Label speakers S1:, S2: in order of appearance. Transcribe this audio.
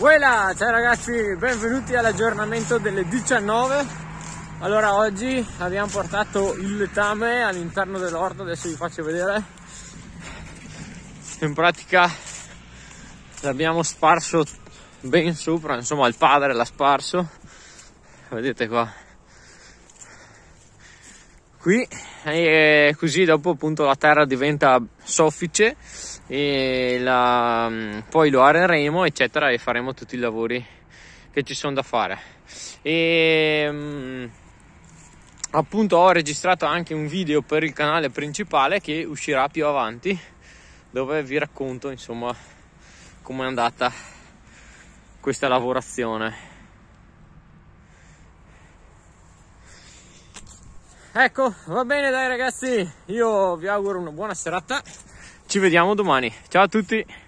S1: Voilà, ciao ragazzi, benvenuti all'aggiornamento delle
S2: 19. Allora oggi abbiamo portato il letame all'interno dell'orto, adesso vi faccio vedere. In pratica l'abbiamo sparso ben sopra, insomma il padre l'ha sparso. Vedete qua, qui e così dopo appunto la terra diventa soffice e la, mm, poi lo areremo eccetera e faremo tutti i lavori che ci sono da fare e mm, appunto ho registrato anche un video per il canale principale che uscirà più avanti dove vi racconto insomma com'è andata questa lavorazione ecco va bene dai ragazzi io vi auguro una buona serata ci vediamo domani ciao a tutti